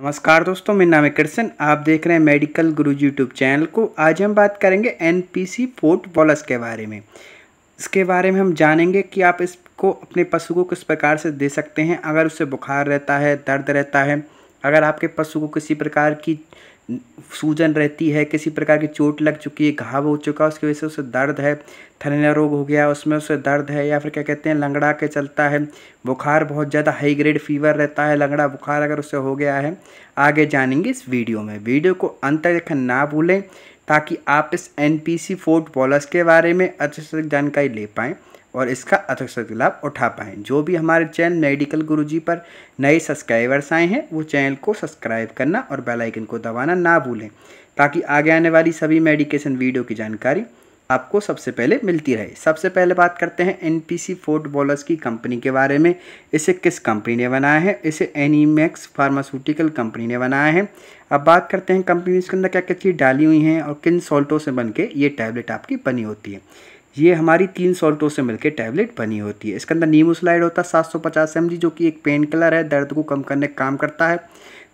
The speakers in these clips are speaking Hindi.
नमस्कार दोस्तों मेरा नाम है कृष्ण आप देख रहे हैं मेडिकल गुरु यूट्यूब चैनल को आज हम बात करेंगे एनपीसी पोर्ट बॉलस के बारे में इसके बारे में हम जानेंगे कि आप इसको अपने पशु को किस प्रकार से दे सकते हैं अगर उसे बुखार रहता है दर्द रहता है अगर आपके पशु को किसी प्रकार की सूजन रहती है किसी प्रकार की चोट लग चुकी है घाव हो चुका है उसकी वजह से उसे दर्द है थनैला रोग हो गया उसमें उसे दर्द है या फिर क्या कहते हैं लंगड़ा के चलता है बुखार बहुत ज़्यादा हाई ग्रेड फीवर रहता है लंगड़ा बुखार अगर उससे हो गया है आगे जानेंगे इस वीडियो में वीडियो को अंत तक ना भूलें ताकि आप इस N P C Fort Ballers के बारे में अच्छे से जानकारी ले पाएँ और इसका अथक लाभ उठा पाएँ जो भी हमारे चैनल मेडिकल गुरुजी पर नए सब्सक्राइबर्स आए हैं वो चैनल को सब्सक्राइब करना और बेल आइकन को दबाना ना भूलें ताकि आगे आने वाली सभी मेडिकेशन वीडियो की जानकारी आपको सबसे पहले मिलती रहे सबसे पहले बात करते हैं N P C Fort Ballers की कंपनी के बारे में इसे किस कंपनी ने बनाया है इसे एनीमैक्स फार्मास्यूटिकल कंपनी ने बनाया है अब बात करते हैं कंपनी इसके अंदर क्या क्या चीज़ डाली हुई हैं और किन सॉल्टों से बन के ये टैबलेट आपकी बनी होती है ये हमारी तीन सॉल्टों से मिलकर टैबलेट बनी होती है इसके अंदर नीमोसलाइड होता है सात सौ पचास एम जो कि एक पेन किलर है दर्द को कम करने का काम करता है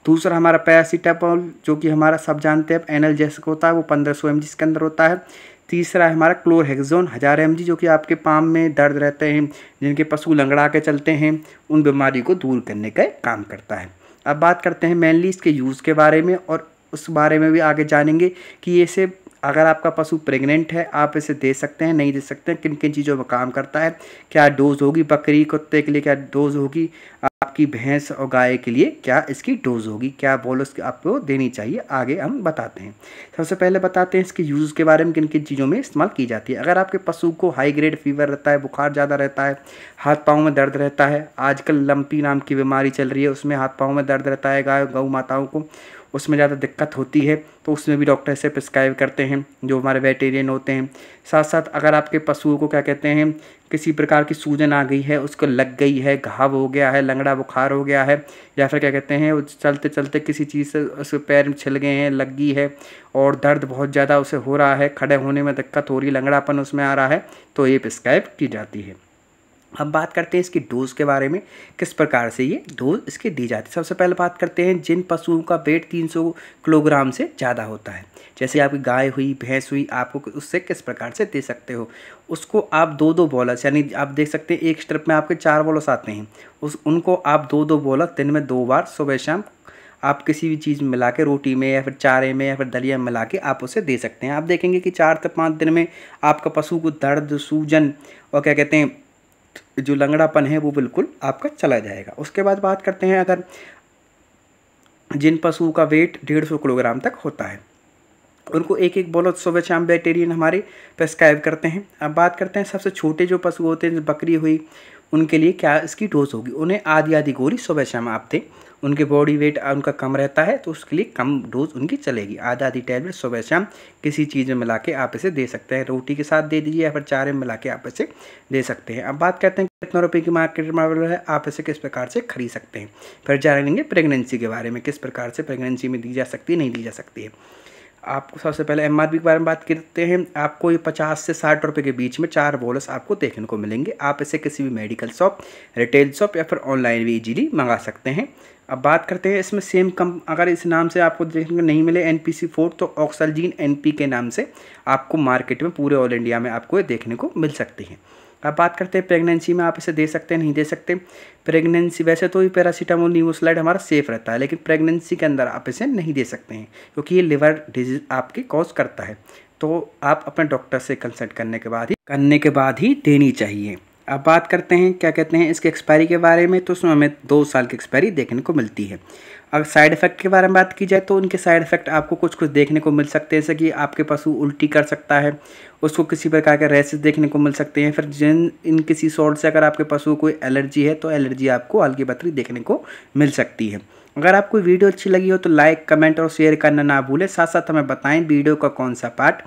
दूसरा हमारा पैरासीटामोल जो कि हमारा सब जानते हैं एनल एनर्जेसिक होता है वो पंद्रह सौ एम के अंदर होता है तीसरा है हमारा क्लोरहेक्जोन हज़ार एम जो कि आपके पाम में दर्द रहते हैं जिनके पशु लंगड़ा के चलते हैं उन बीमारी को दूर करने का काम करता है अब बात करते हैं मेनली इसके यूज़ के बारे में और उस बारे में भी आगे जानेंगे कि ये से अगर आपका पशु प्रेग्नेंट है आप इसे दे सकते हैं नहीं दे सकते हैं किन किन चीज़ों में काम करता है क्या डोज होगी बकरी कुत्ते के लिए क्या डोज होगी आपकी भैंस और गाय के लिए क्या इसकी डोज होगी क्या उसकी आपको देनी चाहिए आगे हम बताते हैं सबसे पहले बताते हैं इसके यूज़ के बारे में किन किन चीज़ों में इस्तेमाल की जाती है अगर आपके पशु को हाई ग्रेड फीवर रहता है बुखार ज़्यादा रहता है हाथ पाँव में दर्द रहता है आजकल लंपी नाम की बीमारी चल रही है उसमें हाथ पाँव में दर्द रहता है गाय गऊ माताओं को उसमें ज़्यादा दिक्कत होती है तो उसमें भी डॉक्टर इसे प्रिस्क्राइब करते हैं जो हमारे वेटेरियन होते हैं साथ साथ अगर आपके पशुओं को क्या कहते हैं किसी प्रकार की सूजन आ गई है उसको लग गई है घाव हो गया है लंगड़ा बुखार हो गया है या फिर क्या कहते हैं चलते चलते किसी चीज़ से उसके पैर में छिल गए हैं लग गई है और दर्द बहुत ज़्यादा उसे हो रहा है खड़े होने में दिक्कत हो रही लंगड़ापन उसमें आ रहा है तो ये प्रिस्क्राइब की जाती है अब बात करते हैं इसकी डोज़ के बारे में किस प्रकार से ये डोज इसके दी जाती है सबसे पहले बात करते हैं जिन पशुओं का वेट 300 किलोग्राम से ज़्यादा होता है जैसे आपकी गाय हुई भैंस हुई आपको उससे किस प्रकार से दे सकते हो उसको आप दो दो बॉलस यानी आप देख सकते हैं एक स्ट्रिप में आपके चार बॉलस आते हैं उस उनको आप दो दो बॉलस दिन में दो बार सुबह शाम आप किसी भी चीज़ में मिला के रोटी में या फिर चारे में या फिर दलिया में मिला के आप उसे दे सकते हैं आप देखेंगे कि चार से पाँच दिन में आपका पशु को दर्द सूजन और क्या कहते हैं जो लंगड़ापन है वो बिल्कुल आपका चला जाएगा उसके बाद बात करते हैं अगर जिन पशुओं का वेट डेढ़ सौ किलोग्राम तक होता है उनको एक एक बोलो सुबह शाम बैटेरियन हमारे प्रेस्क्राइब करते हैं अब बात करते हैं सबसे छोटे जो पशु होते हैं बकरी हुई उनके लिए क्या इसकी डोज होगी उन्हें आधी आधी गोली सुबह शाम आप दें उनके बॉडी वेट उनका कम रहता है तो उसके लिए कम डोज उनकी चलेगी आधा आधी टैबलेट सुबह शाम किसी चीज़ में मिला के आप इसे दे सकते हैं रोटी के साथ दे दीजिए या फिर चारे में मिला के आप इसे दे सकते हैं अब बात करते हैं कितना रुपये की मार्केट में अवेलेबल है आप इसे किस प्रकार से खरीद सकते हैं फिर जानेंगे प्रेगनेंसी के बारे में किस प्रकार से प्रेगनेंसी में दी जा सकती है नहीं दी जा सकती है आपको सबसे पहले एम के बारे में बात करते हैं आपको ये पचास से साठ रुपये के बीच में चार बॉलस आपको देखने को मिलेंगे आप इसे किसी भी मेडिकल शॉप रिटेल शॉप या फिर ऑनलाइन भी इजीली मंगा सकते हैं अब बात करते हैं इसमें सेम कम अगर इस नाम से आपको देखने को नहीं मिले एन पी सी तो ऑक्सलजीन एन पी के नाम से आपको मार्केट में पूरे ऑल इंडिया में आपको ये देखने को मिल सकती है अब बात करते हैं प्रेगनेंसी में आप इसे दे सकते हैं नहीं दे सकते प्रेगनेंसी वैसे तो ये पैरासीटामोल न्यूमोसलाइड हमारा सेफ रहता है लेकिन प्रेगनेंसी के अंदर आप इसे नहीं दे सकते हैं क्योंकि ये लिवर डिजीज आपके कॉज करता है तो आप अपने डॉक्टर से कंसल्ट करने के बाद ही करने के बाद ही देनी चाहिए अब बात करते हैं क्या कहते हैं इसके एक्सपायरी के बारे में तो उसमें हमें दो साल की एक्सपायरी देखने को मिलती है अगर साइड इफेक्ट के बारे में बात की जाए तो उनके साइड इफेक्ट आपको कुछ कुछ देखने को मिल सकते हैं जैसे कि आपके पशु उल्टी कर सकता है उसको किसी प्रकार के रेसेस देखने को मिल सकते हैं फिर जिन इन किसी शॉर्ट से अगर आपके पशु कोई एलर्जी है तो एलर्जी आपको हल्की बतरी देखने को मिल सकती है अगर आपको वीडियो अच्छी लगी हो तो लाइक कमेंट और शेयर करना ना भूलें साथ साथ हमें बताएं वीडियो का कौन सा पार्ट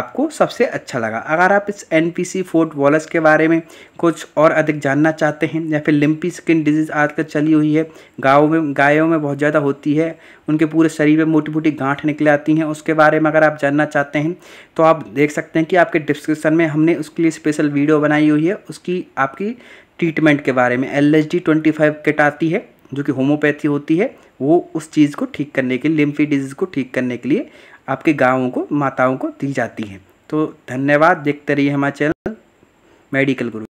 आपको सबसे अच्छा लगा अगर आप इस N P C Fort Walls के बारे में कुछ और अधिक जानना चाहते हैं या फिर लिम्पी स्किन डिजीज़ आजकल चली हुई है गाँव में गायों में बहुत ज़्यादा होती है उनके पूरे शरीर में मोटी मोटी गांठ निकले आती हैं उसके बारे में अगर आप जानना चाहते हैं तो आप देख सकते हैं कि आपके डिस्क्रिप्शन में हमने उसके लिए स्पेशल वीडियो बनाई हुई है उसकी आपकी ट्रीटमेंट के बारे में L H D twenty five kit आती है जो कि होम्योपैथी होती है वो उस चीज़ को ठीक करने के लिए लिम्फी डिजीज़ को ठीक करने के लिए आपके गाँवों को माताओं को दी जाती है तो धन्यवाद देखते रहिए हमारा चैनल मेडिकल गुरु